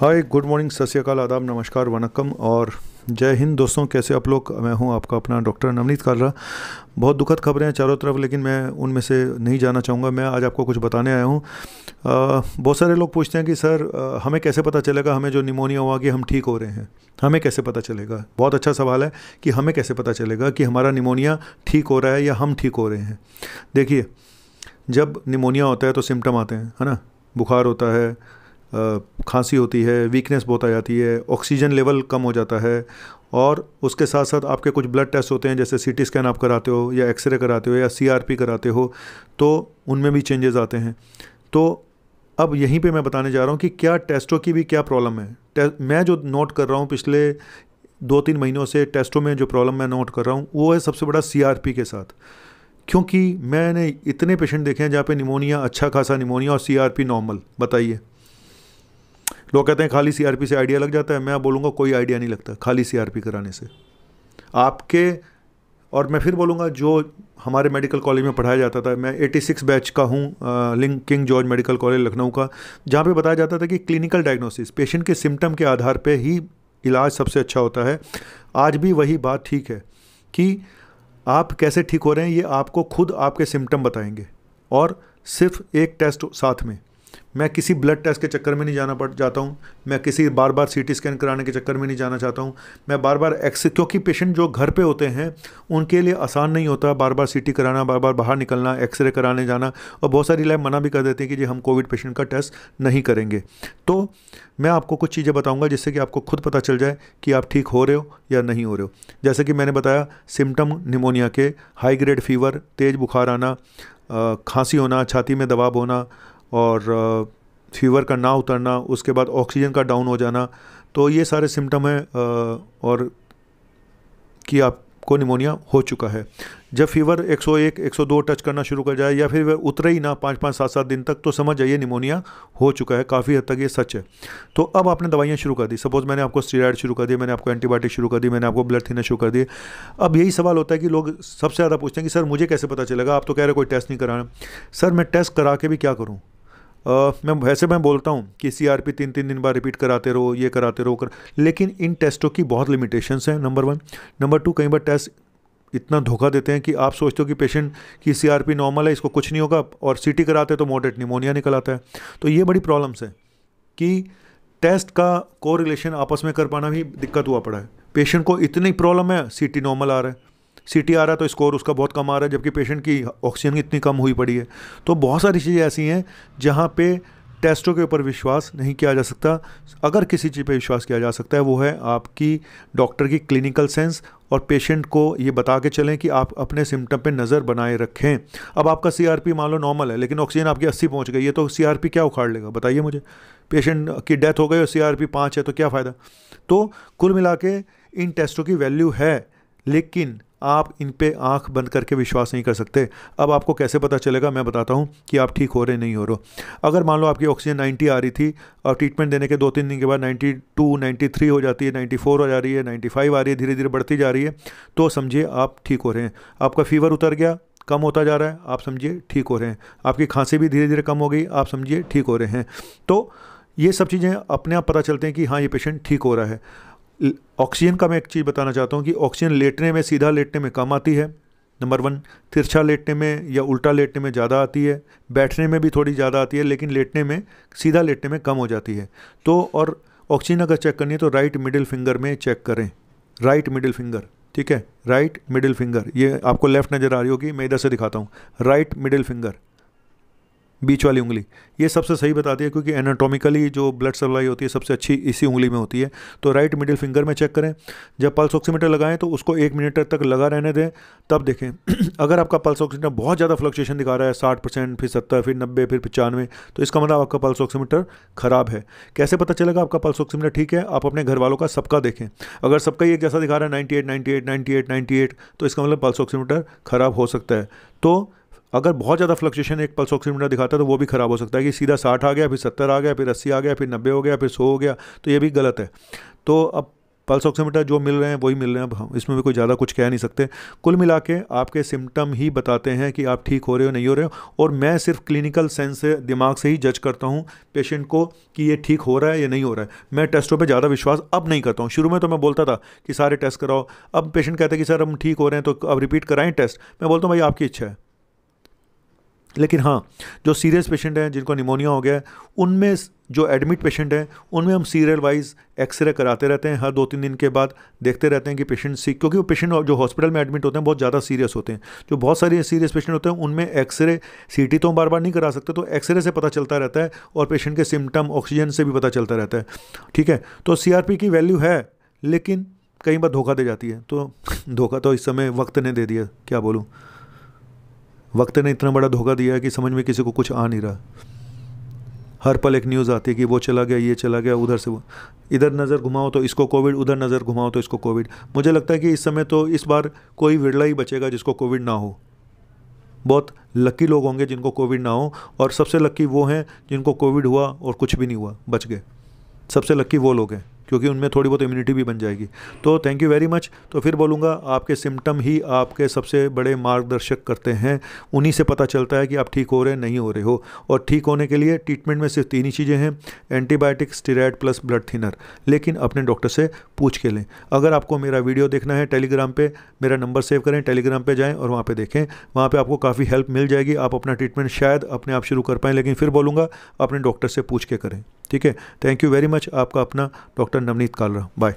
hi good morning सत श्रीकाल आदाब नमस्कार वनकम और जय हिंद दोस्तों कैसे आप लोग मैं हूं आपका अपना डॉक्टर नवनीत कालरा बहुत दुखद खबरें हैं चारों तरफ लेकिन मैं उनमें से नहीं जाना चाहूँगा मैं आज आपको कुछ बताने आया हूँ बहुत सारे लोग पूछते हैं कि सर आ, हमें कैसे पता चलेगा हमें जो निमोनिया हुआ कि हम ठीक हो रहे हैं हमें कैसे पता चलेगा बहुत अच्छा सवाल है कि हमें कैसे पता चलेगा कि हमारा निमोनिया ठीक हो रहा है या हम ठीक हो रहे हैं देखिए जब निमोनिया होता है तो सिम्टम आते हैं है ना बुखार होता है खांसी होती है वीकनेस बहुत आ जाती है ऑक्सीजन लेवल कम हो जाता है और उसके साथ साथ आपके कुछ ब्लड टेस्ट होते हैं जैसे सीटी स्कैन आप कराते हो या एक्सरे कराते हो या सीआरपी कराते हो तो उनमें भी चेंजेस आते हैं तो अब यहीं पे मैं बताने जा रहा हूँ कि क्या टेस्टों की भी क्या प्रॉब्लम है मैं जो नोट कर रहा हूँ पिछले दो तीन महीनों से टेस्टों में जो प्रॉब्लम मैं नोट कर रहा हूँ वो है सबसे बड़ा सी के साथ क्योंकि मैंने इतने पेशेंट देखे हैं जहाँ पे निमोनिया अच्छा खासा निमोनिया और सी नॉर्मल बताइए लोग कहते हैं खाली सीआरपी से आइडिया लग जाता है मैं बोलूँगा कोई आइडिया नहीं लगता खाली सीआरपी कराने से आपके और मैं फिर बोलूँगा जो हमारे मेडिकल कॉलेज में पढ़ाया जाता था मैं 86 बैच का हूँ लिंग King George medical college Lucknow का जहाँ पे बताया जाता था कि क्लिनिकल डायग्नोसिस पेशेंट के सिम्टम के आधार पे ही इलाज सबसे अच्छा होता है आज भी वही बात ठीक है कि आप कैसे ठीक हो रहे हैं ये आपको खुद आपके सिम्टम बताएंगे और सिर्फ एक टेस्ट साथ में मैं किसी ब्लड टेस्ट के चक्कर में नहीं जाना पड़ जाता हूँ मैं किसी बार बार सी टी स्कैन कराने के चक्कर में नहीं जाना चाहता हूँ मैं बार बार एक्स क्योंकि पेशेंट जो घर पे होते हैं उनके लिए आसान नहीं होता बार बार सी टी कराना बार बार बाहर निकलना एक्सरे कराने जाना और बहुत सारी लैब मना भी कर देते हैं कि जी हम कोविड पेशेंट का टेस्ट नहीं करेंगे तो मैं आपको कुछ चीज़ें बताऊँगा जिससे कि आपको खुद पता चल जाए कि आप ठीक हो रहे हो या नहीं हो रहे हो जैसे कि मैंने बताया सिम्टम निमोनिया के हाई ग्रेड फीवर तेज़ बुखार आना खांसी होना छाती में दबाव होना और फीवर का ना उतरना उसके बाद ऑक्सीजन का डाउन हो जाना तो ये सारे सिम्टम हैं और कि आपको निमोनिया हो चुका है जब फीवर 101, 102 टच करना शुरू कर जाए या फिर वह उतरे ही ना पाँच पाँच सात सात दिन तक तो समझ जाइए निमोनिया हो चुका है काफ़ी हद तक ये सच है तो अब आपने दवाइयाँ शुरू कर दी सपोज़ मैंने आपको स्टीराइड शुरू कर दी मैंने आपको एंटीबायोटिक शुरू कर दी मैंने आपको ब्लड थीनर शुरू कर दिए अब यही सवाल होता है कि लोग सबसे ज़्यादा पूछते हैं कि सर मुझे कैसे पता चलेगा आप तो कह रहे कोई टेस्ट नहीं कराना सर मैं टेस्ट करा के भी क्या करूँ मैं वैसे मैं बोलता हूँ कि सी आर पी तीन तीन दिन बाद रिपीट कराते रहो ये कराते रहो कर लेकिन इन टेस्टों की बहुत लिमिटेशंस हैं नंबर वन नंबर टू कई बार टेस्ट इतना धोखा देते हैं कि आप सोचते हो कि पेशेंट की सी आर पी नॉर्मल है इसको कुछ नहीं होगा और सी टी कराते तो मोडेट निमोनिया निकल आता है तो ये बड़ी प्रॉब्लम्स हैं कि टेस्ट का कोरिलेशन आपस में कर पाना भी दिक्कत हुआ पड़ा है पेशेंट को इतनी प्रॉब्लम है सीटी नॉर्मल आ रहा है सीटी आ रहा तो स्कोर उसका बहुत कम आ रहा है जबकि पेशेंट की ऑक्सीजन इतनी कम हुई पड़ी है तो बहुत सारी चीज़ें ऐसी हैं जहाँ पे टेस्टों के ऊपर विश्वास नहीं किया जा सकता अगर किसी चीज़ पर विश्वास किया जा सकता है वो है आपकी डॉक्टर की क्लिनिकल सेंस और पेशेंट को ये बता के चलें कि आप अपने सिम्टम पे नज़र बनाए रखें अब आपका सीआरपी मान लो नॉर्मल है लेकिन ऑक्सीजन आपकी अस्सी पहुँच गई है तो सीआरपी क्या उखाड़ लेगा बताइए मुझे पेशेंट की डेथ हो गई और सी आर है तो क्या फ़ायदा तो कुल मिला के इन टेस्टों की वैल्यू है लेकिन आप इन पर आँख बंद करके विश्वास नहीं कर सकते अब आपको कैसे पता चलेगा मैं बताता हूँ कि आप ठीक हो रहे नहीं हो रहे अगर मान लो आपकी ऑक्सीजन नाइन्टी आ रही थी और ट्रीटमेंट देने के दो तीन दिन के बाद नाइन्टी टू नाइन्टी थ्री हो जाती है नाइन्टी फोर हो जा रही है नाइन्टी फाइव आ रही है धीरे धीरे बढ़ती जा रही है तो समझिए आप ठीक हो रहे हैं आपका फीवर उतर गया कम होता जा रहा है आप समझिए ठीक हो रहे हैं आपकी खांसी भी धीरे धीरे कम हो गई आप समझिए ठीक हो रहे हैं तो ये सब चीज़ें अपने आप पता चलते हैं कि हाँ ये पेशेंट ठीक हो रहा है ऑक्सीजन का मैं एक चीज़ बताना चाहता हूँ कि ऑक्सीजन लेटने में सीधा लेटने में कम आती है नंबर वन तिरछा लेटने में या उल्टा लेटने में ज़्यादा आती है बैठने में भी थोड़ी ज़्यादा आती है लेकिन लेटने में सीधा लेटने में कम हो जाती है तो और ऑक्सीजन अगर चेक करनी है तो राइट मिडिल फिंगर में चेक करें राइट मिडिल फिंगर ठीक है राइट मिडिल फिंगर ये आपको लेफ्ट नज़र आ रही होगी मैं इधर से दिखाता हूँ राइट मिडिल फिंगर बीच वाली उंगली ये सबसे सही बताती है क्योंकि एनाटॉमिकली जो ब्लड सप्लाई होती है सबसे अच्छी इसी उंगली में होती है तो राइट मिडिल फिंगर में चेक करें जब पल्स ऑक्सीमीटर लगाएं तो उसको एक मिनट तक लगा रहने दें तब देखें अगर आपका पल्स ऑक्सीमीटर बहुत ज़्यादा फ्लक्चुएशन दिखा रहा है साठ परसेंट फिर सत्तर फिर नब्बे फिर पचानवे तो इसका मतलब आपका पल्स ऑक्सीमीटर ख़राब है कैसे पता चलेगा आपका पल्स ऑक्सीमीटर ठीक है आप अपने घर वालों का सबका देखें अगर सबका ही एक जैसा दिखा रहा है ninety eight ninety eight ninety eight ninety eight तो इसका मतलब पल्स ऑक्सीमीटर ख़राब हो सकता है तो अगर बहुत ज़्यादा फ्लक्चुएशन एक पल्स ऑक्सीमीटर दिखाता है तो वो भी ख़राब हो सकता है कि सीधा साठ आ गया फिर सत्तर आ गया फिर अस्सी आ गया फिर नब्बे हो गया फिर सौ हो गया तो ये भी गलत है तो अब पल्स ऑक्सीमीटर जो मिल रहे हैं वही मिल रहे हैं अब हम इसमें भी कोई ज़्यादा कुछ कह नहीं सकते कुल मिला के आपके सिम्टम ही बताते हैं कि आप ठीक हो रहे हो नहीं हो रहे हो और मैं सिर्फ क्लिनिकल सेंस से दिमाग से ही जज करता हूँ पेशेंट को कि ये ठीक हो रहा है या नहीं हो रहा है मैं टेस्टों पर ज़्यादा विश्वास अब नहीं करता हूँ शुरू में तो मैं बोलता था कि सारे टेस्ट कराओ अब पेशेंट कहते हैं कि सर हम ठीक हो रहे हैं तो अब रिपीट कराएं टेस्ट मैं बोलता हूँ भाई आपकी इच्छा है लेकिन हाँ जो सीरियस पेशेंट हैं जिनको निमोनिया हो गया है उनमें जो एडमिट पेशेंट हैं उनमें हम सीरियल वाइज एक्सरे कराते रहते हैं हर दो तीन दिन के बाद देखते रहते हैं कि पेशेंट सी क्योंकि वो पेशेंट जो हॉस्पिटल में एडमिट होते हैं बहुत ज़्यादा सीरियस होते हैं जो बहुत सारे सीरियस पेशेंट होते हैं उनमें एक्सरे सी तो हम बार बार नहीं करा सकते तो एक्सरे से पता चलता रहता है और पेशेंट के सिम्टम ऑक्सीजन से भी पता चलता रहता है ठीक है तो सी की वैल्यू है लेकिन कई बार धोखा दे जाती है तो धोखा तो इस समय वक्त ने दे दिया क्या बोलूँ वक्त ने इतना बड़ा धोखा दिया है कि समझ में किसी को कुछ आ नहीं रहा हर पल एक न्यूज़ आती है कि वो चला गया ये चला गया उधर से वो इधर नज़र घुमाओ तो इसको कोविड उधर नज़र घुमाओ तो इसको कोविड मुझे लगता है कि इस समय तो इस बार कोई विरला ही बचेगा जिसको कोविड ना हो बहुत लकी लोग होंगे जिनको कोविड ना हो और सबसे लकी वो हैं जिनको कोविड हुआ और कुछ भी नहीं हुआ बच गए सबसे लकी वो लोग हैं क्योंकि उनमें थोड़ी बहुत इम्यूनिटी भी बन जाएगी तो थैंक यू वेरी मच तो फिर बोलूँगा आपके सिम्टम ही आपके सबसे बड़े मार्गदर्शक करते हैं उन्हीं से पता चलता है कि आप ठीक हो रहे नहीं हो रहे हो और ठीक होने के लिए ट्रीटमेंट में सिर्फ तीन ही चीज़ें हैं antibiotic steroid plus blood thinner लेकिन अपने डॉक्टर से पूछ के लें अगर आपको मेरा वीडियो देखना है टेलीग्राम पर मेरा नंबर सेव करें टेलीग्राम पर जाएँ और वहाँ पर देखें वहाँ पर आपको काफ़ी हेल्प मिल जाएगी आप अपना ट्रीटमेंट शायद अपने आप शुरू कर पाएँ लेकिन फिर बोलूँगा अपने डॉक्टर से पूछ के करें ठीक है थैंक यू वेरी मच आपका अपना डॉक्टर नवनीत कालरा बाय